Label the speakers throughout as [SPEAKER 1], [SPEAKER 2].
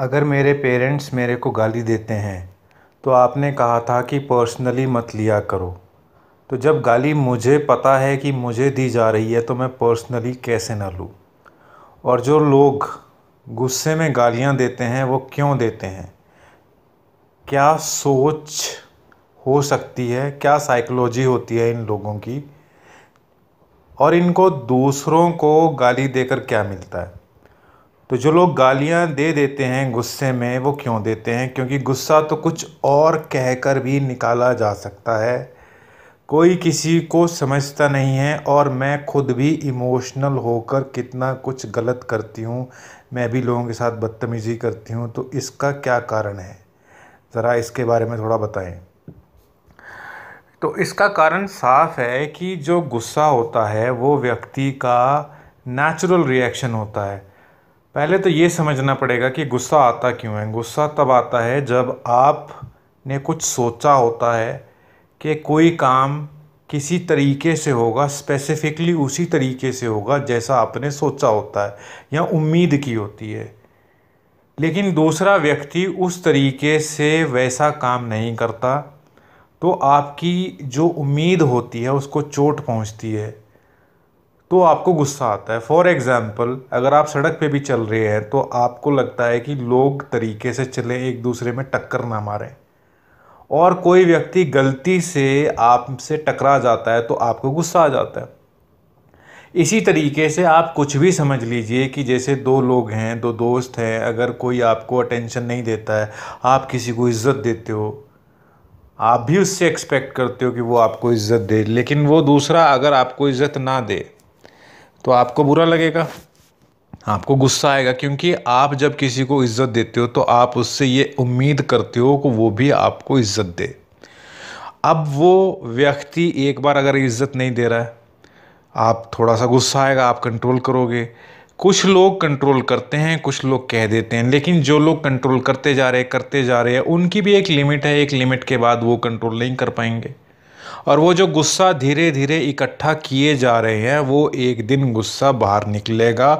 [SPEAKER 1] अगर मेरे पेरेंट्स मेरे को गाली देते हैं तो आपने कहा था कि पर्सनली मत लिया करो तो जब गाली मुझे पता है कि मुझे दी जा रही है तो मैं पर्सनली कैसे ना लूँ और जो लोग गुस्से में गालियाँ देते हैं वो क्यों देते हैं क्या सोच हो सकती है क्या साइकोलॉजी होती है इन लोगों की और इनको दूसरों को गाली देकर क्या मिलता है तो जो लोग गालियाँ दे देते हैं गुस्से में वो क्यों देते हैं क्योंकि गुस्सा तो कुछ और कह कर भी निकाला जा सकता है कोई किसी को समझता नहीं है और मैं खुद भी इमोशनल होकर कितना कुछ गलत करती हूँ मैं भी लोगों के साथ बदतमीज़ी करती हूँ तो इसका क्या कारण है ज़रा इसके बारे में थोड़ा बताएं तो इसका कारण साफ है कि जो गुस्सा होता है वो व्यक्ति का नेचुरल रिएक्शन होता है पहले तो ये समझना पड़ेगा कि गुस्सा आता क्यों है गुस्सा तब आता है जब आपने कुछ सोचा होता है कि कोई काम किसी तरीके से होगा स्पेसिफिकली उसी तरीके से होगा जैसा आपने सोचा होता है या उम्मीद की होती है लेकिन दूसरा व्यक्ति उस तरीके से वैसा काम नहीं करता तो आपकी जो उम्मीद होती है उसको चोट पहुंचती है तो आपको गुस्सा आता है फॉर एग्ज़ाम्पल अगर आप सड़क पे भी चल रहे हैं तो आपको लगता है कि लोग तरीके से चलें एक दूसरे में टक्कर ना मारें और कोई व्यक्ति गलती से आपसे टकरा जाता है तो आपको गुस्सा आ जाता है इसी तरीके से आप कुछ भी समझ लीजिए कि जैसे दो लोग हैं दो दोस्त हैं अगर कोई आपको अटेंशन नहीं देता है आप किसी को इज़्ज़त देते हो आप भी उससे एक्सपेक्ट करते हो कि वो आपको इज़्ज़त दे लेकिन वो दूसरा अगर आपको इज़्ज़त ना दे तो आपको बुरा लगेगा आपको गुस्सा आएगा क्योंकि आप जब किसी को इज्जत देते हो तो आप उससे ये उम्मीद करते हो कि वो भी आपको इज्जत दे अब वो व्यक्ति एक बार अगर इज्जत नहीं दे रहा है आप थोड़ा सा गुस्सा आएगा आप कंट्रोल करोगे कुछ लोग कंट्रोल करते हैं कुछ लोग कह देते हैं लेकिन जो लोग कंट्रोल करते जा रहे करते जा रहे हैं उनकी भी एक लिमिट है एक लिमिट के बाद वो कंट्रोल नहीं कर पाएंगे और वो जो गुस्सा धीरे धीरे इकट्ठा किए जा रहे हैं वो एक दिन गुस्सा बाहर निकलेगा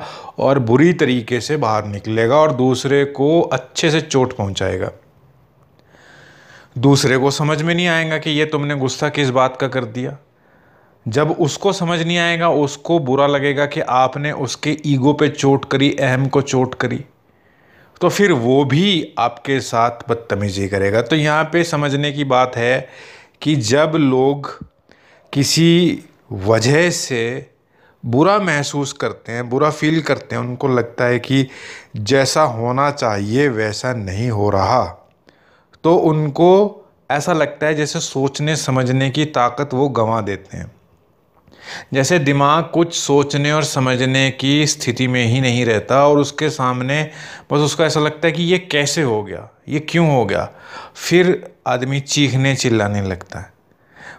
[SPEAKER 1] और बुरी तरीके से बाहर निकलेगा और दूसरे को अच्छे से चोट पहुंचाएगा दूसरे को समझ में नहीं आएगा कि ये तुमने गुस्सा किस बात का कर दिया जब उसको समझ नहीं आएगा उसको बुरा लगेगा कि आपने उसके ईगो पे चोट करी अहम को चोट करी तो फिर वो भी आपके साथ बदतमीज़ी करेगा तो यहाँ पे समझने की बात है कि जब लोग किसी वजह से बुरा महसूस करते हैं बुरा फील करते हैं उनको लगता है कि जैसा होना चाहिए वैसा नहीं हो रहा तो उनको ऐसा लगता है जैसे सोचने समझने की ताकत वो गंवा देते हैं जैसे दिमाग कुछ सोचने और समझने की स्थिति में ही नहीं रहता और उसके सामने बस उसको ऐसा लगता है कि ये कैसे हो गया ये क्यों हो गया फिर आदमी चीखने चिल्लाने लगता है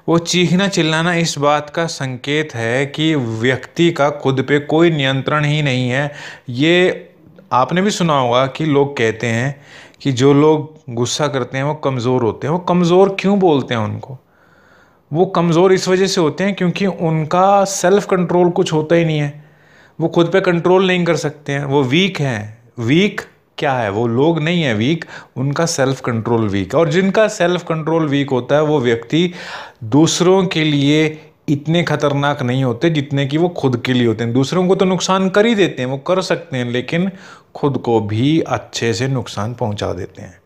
[SPEAKER 1] वो चीखना चिल्लाना इस बात का संकेत है कि व्यक्ति का खुद पे कोई नियंत्रण ही नहीं है ये आपने भी सुना होगा कि लोग कहते हैं कि जो लोग गुस्सा करते हैं वो कमज़ोर होते हैं वो कमज़ोर क्यों बोलते हैं उनको वो कमज़ोर इस वजह से होते हैं क्योंकि उनका सेल्फ कंट्रोल कुछ होता ही नहीं है वो खुद पे कंट्रोल नहीं कर सकते हैं वो वीक हैं वीक क्या है वो लोग नहीं है वीक उनका सेल्फ कंट्रोल वीक और जिनका सेल्फ कंट्रोल वीक होता है वो व्यक्ति दूसरों के लिए इतने खतरनाक नहीं होते जितने कि वो खुद के लिए होते हैं दूसरों को तो नुकसान कर ही देते हैं वो कर सकते हैं लेकिन खुद को भी अच्छे से नुकसान पहुंचा देते हैं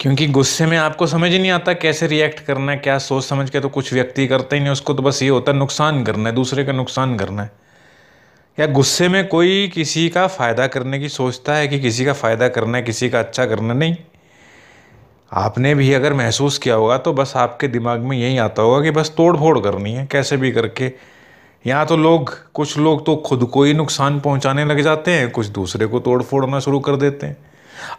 [SPEAKER 1] क्योंकि गुस्से में आपको समझ ही नहीं आता कैसे रिएक्ट करना है क्या सोच समझ के तो कुछ व्यक्ति करते ही नहीं उसको तो बस ये होता है नुकसान करना है दूसरे का नुकसान करना है या गुस्से में कोई किसी का फ़ायदा करने की सोचता है कि किसी का फ़ायदा करना है किसी का अच्छा करना नहीं आपने भी अगर महसूस किया होगा तो बस आपके दिमाग में यही आता होगा कि बस तोड़ फोड़ करनी है कैसे भी करके यहाँ तो लोग कुछ लोग तो खुद को ही नुकसान पहुँचाने लग जाते हैं कुछ दूसरे को तोड़ फोड़ना शुरू कर देते हैं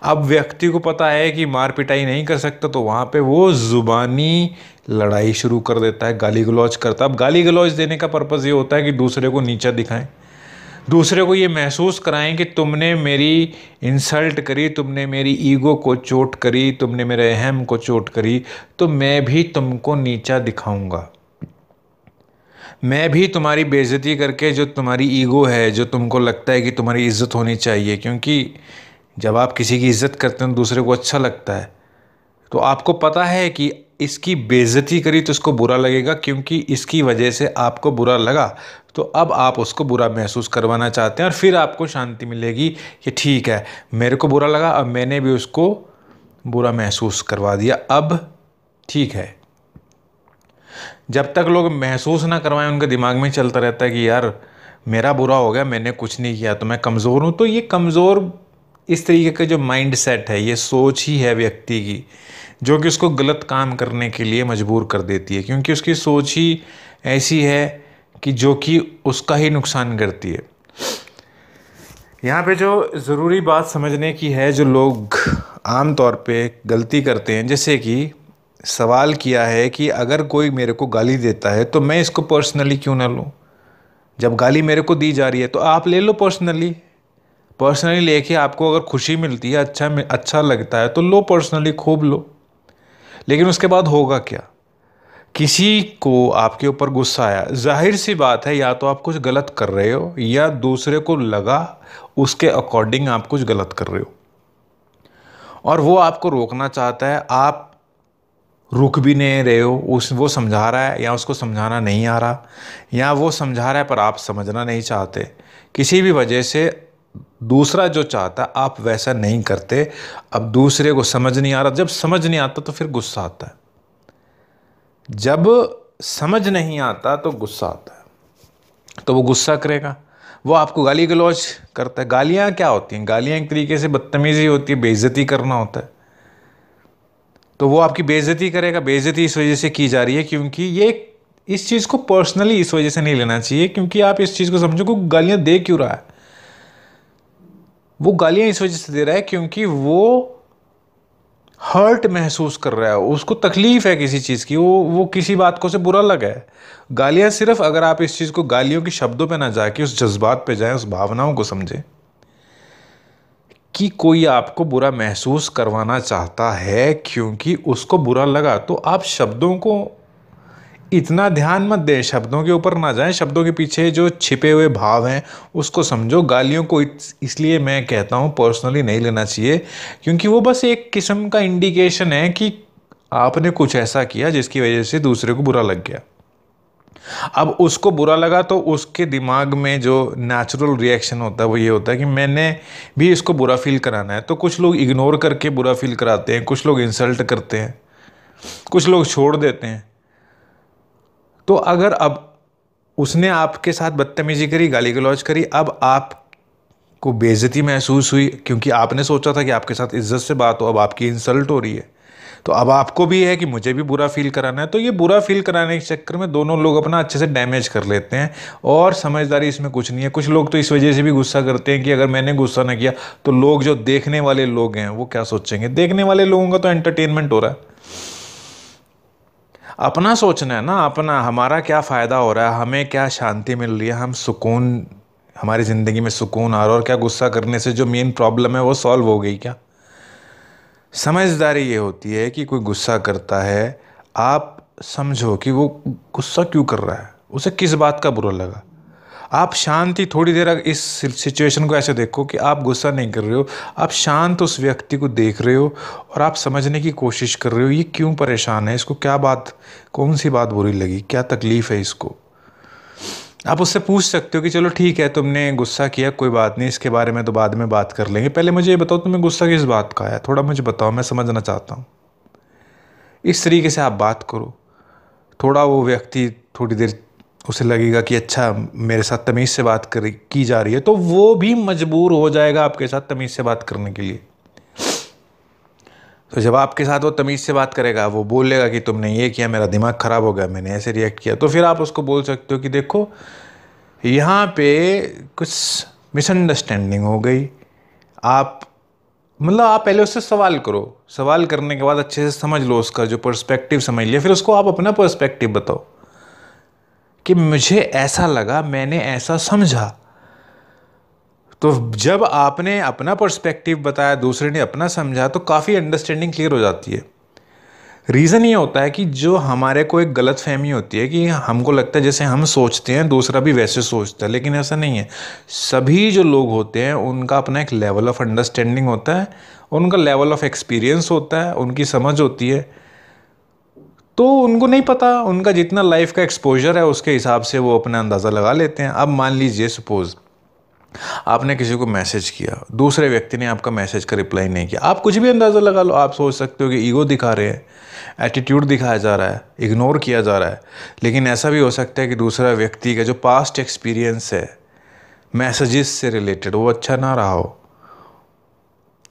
[SPEAKER 1] अब व्यक्ति को पता है कि मार पिटाई नहीं कर सकता तो वहाँ पे वो ज़ुबानी लड़ाई शुरू कर देता है गाली गलौज करता है अब गाली गलौज देने का पर्पज़ ये होता है कि दूसरे को नीचा दिखाएं दूसरे को ये महसूस कराएं कि तुमने मेरी इंसल्ट करी तुमने मेरी ईगो को चोट करी तुमने मेरे अहम को चोट करी तो मैं भी तुमको नीचा दिखाऊंगा मैं भी तुम्हारी बेइज्जती करके जो तुम्हारी ईगो है जो तुमको लगता है कि तुम्हारी इज्जत होनी चाहिए क्योंकि जब आप किसी की इज्जत करते हैं तो दूसरे को अच्छा लगता है तो आपको पता है कि इसकी बेज़ती करी तो इसको बुरा लगेगा क्योंकि इसकी वजह से आपको बुरा लगा तो अब आप उसको बुरा महसूस करवाना चाहते हैं और फिर आपको शांति मिलेगी कि ठीक है मेरे को बुरा लगा अब मैंने भी उसको बुरा महसूस करवा दिया अब ठीक है जब तक लोग महसूस ना करवाएं उनके दिमाग में चलता रहता है कि यार मेरा बुरा हो गया मैंने कुछ नहीं किया तो मैं कमज़ोर हूँ तो ये कमज़ोर इस तरीके का जो माइंड सेट है ये सोच ही है व्यक्ति की जो कि उसको गलत काम करने के लिए मजबूर कर देती है क्योंकि उसकी सोच ही ऐसी है कि जो कि उसका ही नुकसान करती है यहाँ पे जो ज़रूरी बात समझने की है जो लोग आम तौर पे गलती करते हैं जैसे कि सवाल किया है कि अगर कोई मेरे को गाली देता है तो मैं इसको पर्सनली क्यों ना लूँ जब गाली मेरे को दी जा रही है तो आप ले लो पर्सनली पर्सनली लेके आपको अगर खुशी मिलती है अच्छा अच्छा लगता है तो लो पर्सनली खूब लो लेकिन उसके बाद होगा क्या किसी को आपके ऊपर गुस्सा आया जाहिर सी बात है या तो आप कुछ गलत कर रहे हो या दूसरे को लगा उसके अकॉर्डिंग आप कुछ गलत कर रहे हो और वो आपको रोकना चाहता है आप रुक भी नहीं रहे हो उस वो समझा रहा है या उसको समझाना नहीं आ रहा या वो समझा रहा है पर आप समझना नहीं चाहते किसी भी वजह से दूसरा जो चाहता है आप वैसा नहीं करते अब दूसरे को समझ नहीं आ रहा जब समझ नहीं आता तो फिर गुस्सा आता है जब समझ नहीं आता तो गुस्सा आता है तो वो गुस्सा करेगा वो आपको गाली गलौज करता है गालियाँ क्या होती हैं गालियाँ एक तरीके से बदतमीज़ी होती है बेइज्जती करना होता है तो वो आपकी बेइज्जती करेगा बेइज्जती इस वजह से की जा रही है क्योंकि ये इस चीज़ को पर्सनली इस वजह से नहीं लेना चाहिए क्योंकि आप इस चीज़ को समझो को गालियाँ दे क्यों रहा है वो गालियाँ इस वजह से दे रहा है क्योंकि वो हर्ट महसूस कर रहा है उसको तकलीफ़ है किसी चीज़ की वो वो किसी बात को से बुरा लगा है गालियाँ सिर्फ अगर आप इस चीज़ को गालियों के शब्दों पे ना जाके उस जज्बात पे जाएं उस भावनाओं को समझें कि कोई आपको बुरा महसूस करवाना चाहता है क्योंकि उसको बुरा लगा तो आप शब्दों को इतना ध्यान मत दे शब्दों के ऊपर ना जाए शब्दों के पीछे जो छिपे हुए भाव हैं उसको समझो गालियों को इसलिए मैं कहता हूँ पर्सनली नहीं लेना चाहिए क्योंकि वो बस एक किस्म का इंडिकेशन है कि आपने कुछ ऐसा किया जिसकी वजह से दूसरे को बुरा लग गया अब उसको बुरा लगा तो उसके दिमाग में जो नेचुरल रिएक्शन होता है वो ये होता है कि मैंने भी इसको बुरा फील कराना है तो कुछ लोग इग्नोर करके बुरा फील कराते हैं कुछ लोग इंसल्ट करते हैं कुछ लोग छोड़ देते हैं तो अगर अब उसने आपके साथ बदतमीजी करी गाली गलौज करी अब आप को बेज़ती महसूस हुई क्योंकि आपने सोचा था कि आपके साथ इज्जत से बात हो अब आपकी इंसल्ट हो रही है तो अब आपको भी है कि मुझे भी बुरा फील कराना है तो ये बुरा फील कराने के चक्कर में दोनों लोग अपना अच्छे से डैमेज कर लेते हैं और समझदारी इसमें कुछ नहीं है कुछ लोग तो इस वजह से भी गुस्सा करते हैं कि अगर मैंने गुस्सा ना किया तो लोग जो देखने वाले लोग हैं वो क्या सोचेंगे देखने वाले लोगों का तो एंटरटेनमेंट हो रहा है अपना सोचना है ना अपना हमारा क्या फ़ायदा हो रहा है हमें क्या शांति मिल रही है हम सुकून हमारी ज़िंदगी में सुकून आ रहा और क्या गुस्सा करने से जो मेन प्रॉब्लम है वो सॉल्व हो गई क्या समझदारी ये होती है कि कोई गुस्सा करता है आप समझो कि वो गुस्सा क्यों कर रहा है उसे किस बात का बुरा लगा आप शांति थोड़ी देर इस सिचुएशन को ऐसे देखो कि आप गुस्सा नहीं कर रहे हो आप शांत उस व्यक्ति को देख रहे हो और आप समझने की कोशिश कर रहे हो ये क्यों परेशान है इसको क्या बात कौन सी बात बुरी लगी क्या तकलीफ़ है इसको आप उससे पूछ सकते हो कि चलो ठीक है तुमने गुस्सा किया कोई बात नहीं इसके बारे में तो बाद में बात कर लेंगे पहले मुझे ये बताओ तुम्हें गुस्सा किस बात का आया थोड़ा मुझे बताओ मैं समझना चाहता हूँ इस तरीके से आप बात करो थोड़ा वो व्यक्ति थोड़ी देर उसे लगेगा कि अच्छा मेरे साथ तमीज़ से बात करी की जा रही है तो वो भी मजबूर हो जाएगा आपके साथ तमीज़ से बात करने के लिए तो जब आपके साथ वो तमीज़ से बात करेगा वो बोलेगा कि तुमने ये किया मेरा दिमाग ख़राब हो गया मैंने ऐसे रिएक्ट किया तो फिर आप उसको बोल सकते हो कि देखो यहाँ पे कुछ मिसअंडरस्टैंडिंग हो गई आप मतलब आप पहले उससे सवाल करो सवाल करने के बाद अच्छे से समझ लो उसका जो पर्सपेक्टिव समझ लिया फिर उसको आप अपना पर्सपेक्टिव बताओ कि मुझे ऐसा लगा मैंने ऐसा समझा तो जब आपने अपना पर्सपेक्टिव बताया दूसरे ने अपना समझा तो काफ़ी अंडरस्टैंडिंग क्लियर हो जाती है रीज़न ये होता है कि जो हमारे को एक गलत फहमी होती है कि हमको लगता है जैसे हम सोचते हैं दूसरा भी वैसे सोचता है लेकिन ऐसा नहीं है सभी जो लोग होते हैं उनका अपना एक लेवल ऑफ अंडरस्टैंडिंग होता है उनका लेवल ऑफ एक्सपीरियंस होता है उनकी समझ होती है तो उनको नहीं पता उनका जितना लाइफ का एक्सपोजर है उसके हिसाब से वो अपना अंदाज़ा लगा लेते हैं अब मान लीजिए सपोज़ आपने किसी को मैसेज किया दूसरे व्यक्ति ने आपका मैसेज का रिप्लाई नहीं किया आप कुछ भी अंदाज़ा लगा लो आप सोच सकते हो कि ईगो दिखा रहे हैं एटीट्यूड दिखाया जा रहा है इग्नोर किया जा रहा है लेकिन ऐसा भी हो सकता है कि दूसरा व्यक्ति का जो पास्ट एक्सपीरियंस है मैसेजेस से रिलेटेड वो अच्छा ना रहा हो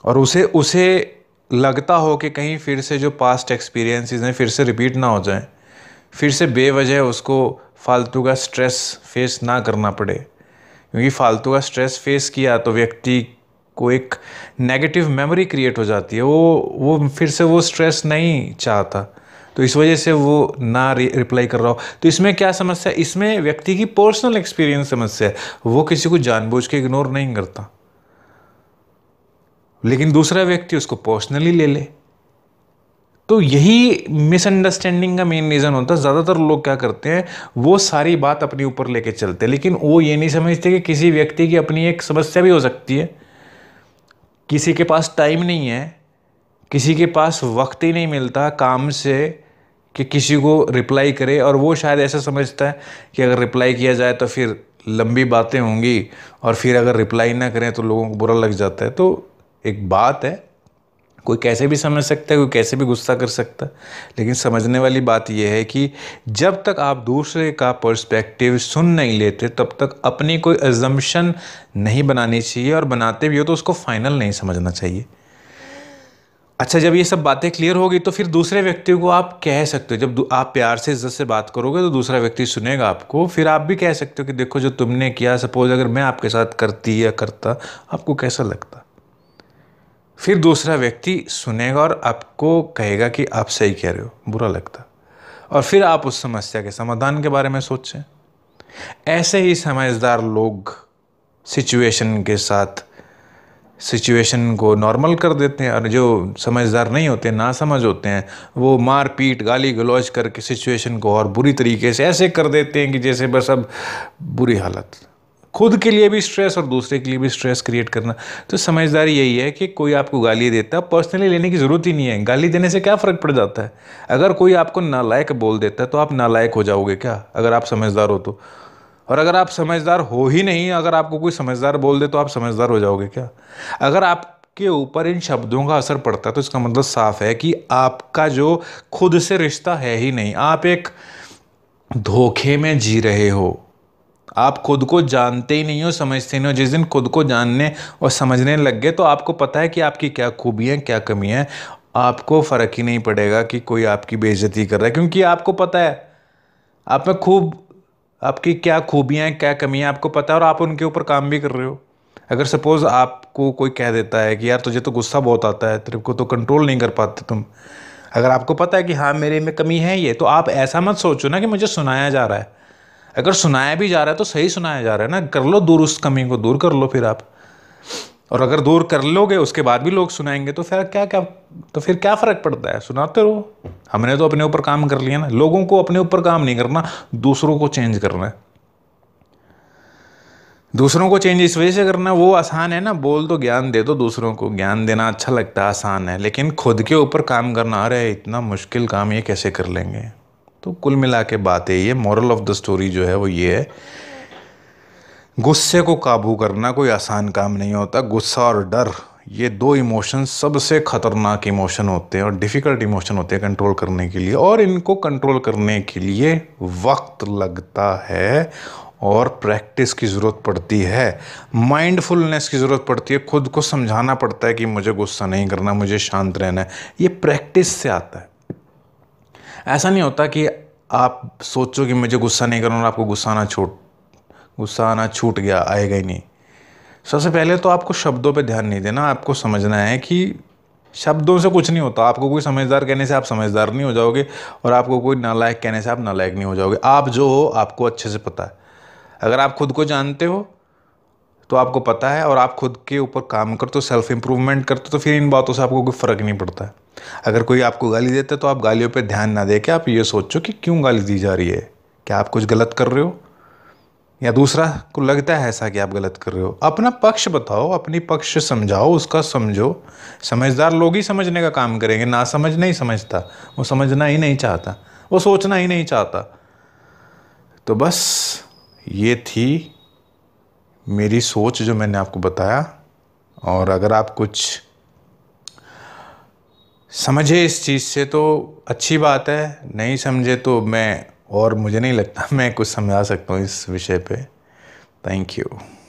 [SPEAKER 1] और उसे उसे लगता हो कि कहीं फिर से जो पास्ट एक्सपीरियंसेस हैं फिर से रिपीट ना हो जाएं फिर से बेवजह उसको फालतू का स्ट्रेस फेस ना करना पड़े क्योंकि फालतू का स्ट्रेस फेस किया तो व्यक्ति को एक नेगेटिव मेमोरी क्रिएट हो जाती है वो वो फिर से वो स्ट्रेस नहीं चाहता तो इस वजह से वो ना रिप्लाई कर रहा हो तो इसमें क्या समस्या इसमें व्यक्ति की पर्सनल एक्सपीरियंस समस्या है वो किसी को जानबूझ के इग्नोर नहीं करता लेकिन दूसरा व्यक्ति उसको पर्सनली ले ले तो यही मिसअंडरस्टैंडिंग का मेन रीज़न होता है ज़्यादातर लोग क्या करते हैं वो सारी बात अपने ऊपर लेके चलते हैं लेकिन वो ये नहीं समझते कि किसी व्यक्ति की अपनी एक समस्या भी हो सकती है किसी के पास टाइम नहीं है किसी के पास वक्त ही नहीं मिलता काम से कि किसी को रिप्लाई करे और वो शायद ऐसा समझता है कि अगर रिप्लाई किया जाए तो फिर लंबी बातें होंगी और फिर अगर रिप्लाई ना करें तो लोगों को बुरा लग जाता है तो एक बात है कोई कैसे भी समझ सकता है कोई कैसे भी गुस्सा कर सकता है लेकिन समझने वाली बात यह है कि जब तक आप दूसरे का पर्सपेक्टिव सुन नहीं लेते तब तक अपनी कोई एजम्पन नहीं बनानी चाहिए और बनाते भी हो तो उसको फाइनल नहीं समझना चाहिए अच्छा जब ये सब बातें क्लियर होगी तो फिर दूसरे व्यक्ति को आप कह सकते हो जब आप प्यार से इज्जत से बात करोगे तो दूसरा व्यक्ति सुनेगा आपको फिर आप भी कह सकते हो कि देखो जो तुमने किया सपोज अगर मैं आपके साथ करती या करता आपको कैसा लगता फिर दूसरा व्यक्ति सुनेगा और आपको कहेगा कि आप सही कह रहे हो बुरा लगता और फिर आप उस समस्या के समाधान के बारे में सोचें ऐसे ही समझदार लोग सिचुएशन के साथ सिचुएशन को नॉर्मल कर देते हैं और जो समझदार नहीं होते ना समझ होते हैं वो मार पीट गाली गलौज करके सिचुएशन को और बुरी तरीके से ऐसे कर देते हैं कि जैसे बस अब बुरी हालत खुद के लिए भी स्ट्रेस और दूसरे के लिए भी स्ट्रेस क्रिएट करना तो समझदारी यही है कि कोई आपको गाली देता है पर्सनली लेने की ज़रूरत ही नहीं है गाली देने से क्या फ़र्क पड़ जाता है अगर कोई आपको नालायक बोल देता है तो आप नालायक हो जाओगे क्या अगर आप समझदार हो तो और अगर आप समझदार हो ही नहीं अगर आपको कोई समझदार बोल दे तो आप समझदार हो जाओगे क्या अगर आप के ऊपर इन शब्दों का असर पड़ता है तो इसका मतलब साफ है कि आपका जो खुद से रिश्ता है ही नहीं आप एक धोखे में जी रहे हो आप खुद को जानते ही नहीं हो समझते नहीं हो जिस दिन खुद को जानने और समझने लग गए तो आपको पता है कि आपकी क्या खूबियाँ क्या कमी हैं आपको फ़र्क ही नहीं पड़ेगा कि कोई आपकी बेइज्जती कर रहा है क्योंकि आपको पता है आप में खूब आपकी क्या खूबियाँ हैं क्या कमियाँ आपको पता है और आप उनके ऊपर काम भी कर रहे हो अगर सपोज़ आपको कोई कह देता है कि यार तुझे तो गुस्सा बहुत आता है तेरे को तो कंट्रोल नहीं कर पाते तुम अगर आपको पता है कि हाँ मेरे में कमी है ये तो आप ऐसा मत सोचो ना कि मुझे सुनाया जा रहा है अगर सुनाया भी जा रहा है तो सही सुनाया जा रहा है ना कर लो दूर उस कमी को दूर कर लो फिर आप और अगर दूर कर लोगे उसके बाद भी लोग सुनाएंगे तो फिर क्या क्या तो फिर क्या फ़र्क पड़ता है सुनाते रहो हमने तो अपने ऊपर काम कर लिया ना लोगों को अपने ऊपर काम नहीं करना दूसरों को चेंज करना है दूसरों को चेंज इस वजह से करना वो आसान है ना बोल तो ज्ञान दे दो तो दूसरों को ज्ञान देना अच्छा लगता है आसान है लेकिन खुद के ऊपर काम करना अरे इतना मुश्किल काम ये कैसे कर लेंगे तो कुल मिला के बात यही है मॉरल ऑफ द स्टोरी जो है वो ये है गुस्से को काबू करना कोई आसान काम नहीं होता गुस्सा और डर ये दो इमोशन सबसे ख़तरनाक इमोशन होते हैं और डिफ़िकल्ट इमोशन होते हैं कंट्रोल करने के लिए और इनको कंट्रोल करने के लिए वक्त लगता है और प्रैक्टिस की ज़रूरत पड़ती है माइंडफुलनेस की ज़रूरत पड़ती है खुद को समझाना पड़ता है कि मुझे गुस्सा नहीं करना मुझे शांत रहना है ये प्रैक्टिस से आता है ऐसा नहीं होता कि आप सोचो कि मुझे गुस्सा नहीं करूँ और आपको गुस्सा आना छूट गुस्सा आना छूट गया आएगा ही नहीं सबसे पहले तो आपको शब्दों पे ध्यान नहीं देना आपको समझना है कि शब्दों से कुछ नहीं होता आपको कोई समझदार कहने से आप समझदार नहीं हो जाओगे और आपको कोई नालायक कहने से आप नालायक नहीं हो जाओगे आप जो हो आपको अच्छे से पता है अगर आप खुद को जानते हो तो आपको पता है और आप खुद के ऊपर काम करते हो सेल्फ इम्प्रूवमेंट करते हो तो फिर इन बातों से आपको कोई फ़र्क नहीं पड़ता है अगर कोई आपको गाली देता है तो आप गालियों पर ध्यान ना दे के आप ये सोचो कि क्यों गाली दी जा रही है क्या आप कुछ गलत कर रहे हो या दूसरा को लगता है ऐसा कि आप गलत कर रहे हो अपना पक्ष बताओ अपनी पक्ष समझाओ उसका समझो समझदार लोग ही समझने का काम करेंगे ना समझ नहीं समझता वो समझना ही नहीं चाहता वो सोचना ही नहीं चाहता तो बस ये थी मेरी सोच जो मैंने आपको बताया और अगर आप कुछ समझे इस चीज़ से तो अच्छी बात है नहीं समझे तो मैं और मुझे नहीं लगता मैं कुछ समझा सकता हूँ इस विषय पे थैंक यू